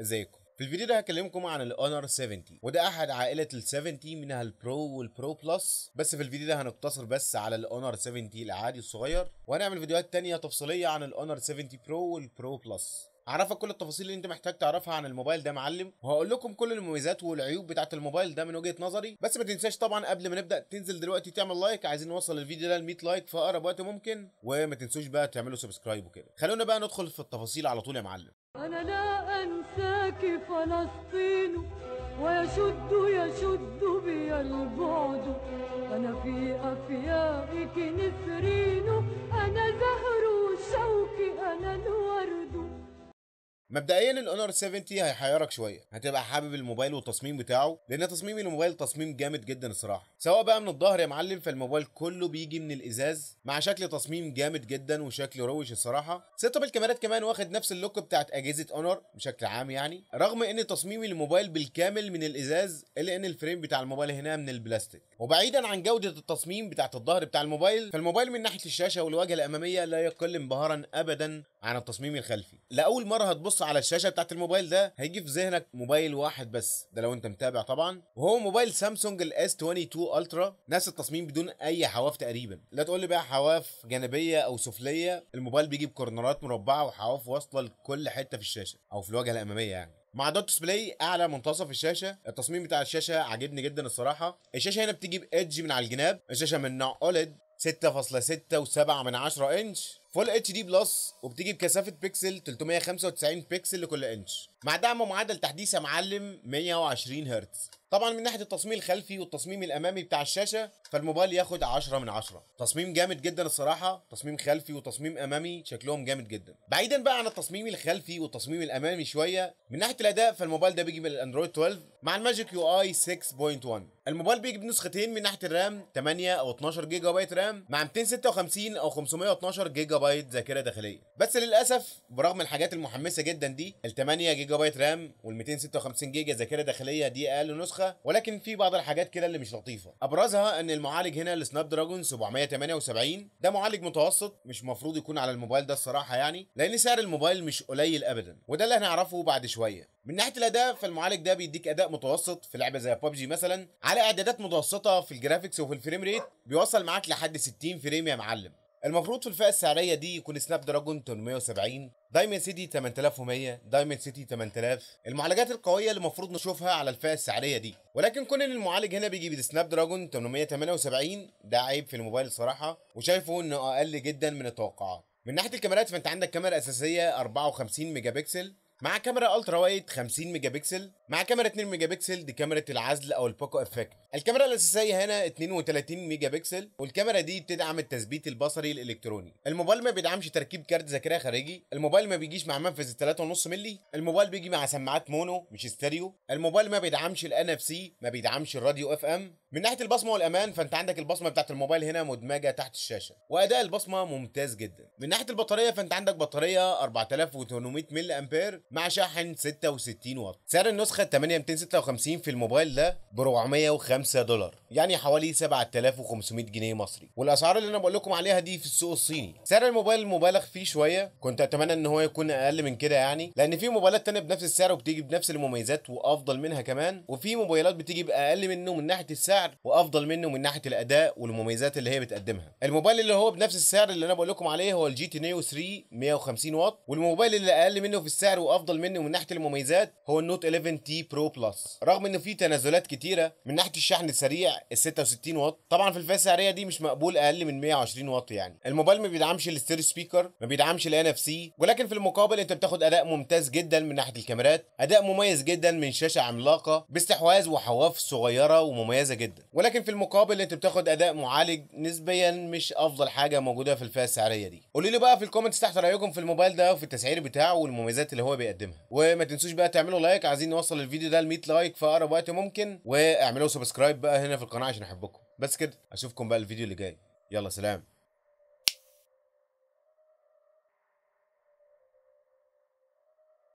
ازيكم في الفيديو ده هكلمكم عن الاونر 70 وده احد عائله ال 70 منها البرو والبرو بلس بس في الفيديو ده هنقتصر بس على الاونر 70 العادي الصغير وهنعمل فيديوهات تانية تفصيليه عن الاونر 70 برو والبرو بلس هعرفك كل التفاصيل اللي انت محتاج تعرفها عن الموبايل ده معلم وهقول لكم كل المميزات والعيوب بتاعه الموبايل ده من وجهه نظري بس ما تنساش طبعا قبل ما نبدا تنزل دلوقتي تعمل لايك عايزين نوصل الفيديو ده ل 100 لايك في اقرب وقت ممكن وما تنسوش بقى تعملوا سبسكرايب وكده خلونا بقى ندخل في التفاصيل على طول يا معلم انا لا انساك فلسطين ويشد يشد بي البعد أنا في أفيائك نسرين أنا زهر شوقي أنا الوعد مبدئيا الاونر 70 هيحيرك شويه هتبقى حابب الموبايل والتصميم بتاعه لان تصميم الموبايل تصميم جامد جدا الصراحه سواء بقى من الظهر يا معلم فالموبايل كله بيجي من الازاز مع شكل تصميم جامد جدا وشكل روش الصراحه سيت اب الكاميرات كمان واخد نفس اللوك بتاعت اجهزه اونر بشكل عام يعني رغم ان تصميم الموبايل بالكامل من الازاز الا ان الفريم بتاع الموبايل هنا من البلاستيك وبعيدا عن جوده التصميم بتاعت الظهر بتاع الموبايل فالموبايل من ناحيه الشاشه والواجهه الاماميه لا يقل انبهارا ابدا عن التصميم الخلفي لاول مره هتبص على الشاشه بتاعت الموبايل ده هيجي في ذهنك موبايل واحد بس ده لو انت متابع طبعا وهو موبايل سامسونج الاس 22 الترا نفس التصميم بدون اي حواف تقريبا لا تقول لي بقى حواف جانبيه او سفليه الموبايل بيجي بكورنرات مربعه وحواف واصله لكل حته في الشاشه او في الواجهه الاماميه يعني مع دوت ديسبلاي اعلى منتصف الشاشه التصميم بتاع الشاشه عاجبني جدا الصراحه الشاشه هنا بتيجي بايدج من على الجناب الشاشه من نوع اوليد 6.6 و7 من 10 انش فول اتش دي بلس وبتيجي بكثافه بيكسل 395 بيكسل لكل انش مع دعم معدل تحديث يا معلم 120 هرتز طبعا من ناحيه التصميم الخلفي والتصميم الامامي بتاع الشاشه فالموبايل ياخد 10 من 10 تصميم جامد جدا الصراحه تصميم خلفي وتصميم امامي شكلهم جامد جدا بعيدا بقى عن التصميم الخلفي والتصميم الامامي شويه من ناحيه الاداء فالموبايل ده بيجي من الاندرويد 12 مع الماجيك يو اي 6.1 الموبايل بيجي بنسختين من ناحيه الرام 8 او 12 جيجا بايت رام مع 256 او 512 جيجا بايت ذاكره داخليه بس للاسف برغم الحاجات المحمسه جدا دي ال 8 جيجا بايت رام وال 256 جيجا ذاكره داخليه دي اقل نسخه ولكن في بعض الحاجات كده اللي مش لطيفه ابرزها ان المعالج هنا السناب دراجون 778 ده معالج متوسط مش مفروض يكون على الموبايل ده الصراحه يعني لان سعر الموبايل مش قليل ابدا وده اللي هنعرفه بعد شويه من ناحيه الاداء فالمعالج ده بيديك اداء متوسط في لعبه زي ببجي مثلا على اعدادات متوسطه في الجرافيكس وفي الفريم ريت بيوصل معاك لحد 60 فريم يا معلم المفروض في الفئه السعريه دي يكون سناب دراجون 870 دايمن سيتي 8100 دايمن سيتي 8000 المعالجات القويه اللي المفروض نشوفها على الفئه السعريه دي ولكن كون ان المعالج هنا بيجي بسناب دراجون 878 ده عيب في الموبايل صراحه وشايفه انه اقل جدا من التوقعات من ناحيه الكاميرات فانت عندك كاميرا اساسيه 54 ميجا بكسل مع كاميرا الترا وايد 50 ميجا بكسل مع كاميرا 2 ميجا بكسل دي كاميرا العزل او البوكو افكت الكاميرا الاساسيه هنا 32 ميجا بكسل والكاميرا دي بتدعم التثبيت البصري الالكتروني الموبايل ما بيدعمش تركيب كارت ذاكره خارجي الموبايل ما بيجيش مع منفذ 3.5 مللي الموبايل بيجي مع سماعات مونو مش ستيريو الموبايل ما بيدعمش الان اف سي ما بيدعمش الراديو اف ام من ناحيه البصمه والامان فانت عندك البصمه بتاعت الموبايل هنا مدمجه تحت الشاشه واداء البصمه ممتاز جدا من ناحيه البطاريه فانت عندك بطاريه 4800 ملي امبير مع شاحن 66 واط سعر النسخه 8256 في الموبايل ده ب 405 دولار يعني حوالي 7500 جنيه مصري والاسعار اللي انا بقول لكم عليها دي في السوق الصيني سعر الموبايل مبالغ فيه شويه كنت اتمنى ان هو يكون اقل من كده يعني لان في موبايلات تانية بنفس السعر وبتيجي بنفس المميزات وافضل منها كمان وفي موبايلات بتيجي باقل منه من ناحيه السعر وافضل منه من ناحيه الاداء والمميزات اللي هي بتقدمها الموبايل اللي هو بنفس السعر اللي انا بقول لكم عليه هو الجي تي نيو 3 150 واط والموبايل اللي اقل منه في السعر وافضل منه من ناحيه المميزات هو النوت 11 تي برو بلس رغم انه في تنازلات كتيره من ناحيه الشحن السريع ال 66 واط طبعا في الفئه السعريه دي مش مقبول اقل من 120 واط يعني الموبايل ما بيدعمش الستيريو سبيكر ما بيدعمش الان اف سي ولكن في المقابل انت بتاخد اداء ممتاز جدا من ناحيه الكاميرات اداء مميز جدا من شاشه عملاقه باستحواذ وحواف صغيره ومميزه جدا ولكن في المقابل انت بتاخد اداء معالج نسبيا مش افضل حاجه موجوده في الفئه السعريه دي قولوا لي بقى في الكومنتس تحت رايكم في الموبايل ده وفي التسعير بتاعه والمميزات اللي هو بيقدمها وما تنسوش بقى تعملوا لايك عايزين نوصل الفيديو ده ل 100 لايك في اقرب وقت ممكن واعملوا سبسكرايب بقى هنا في القناه عشان احبكم بس كده اشوفكم بقى الفيديو اللي جاي يلا سلام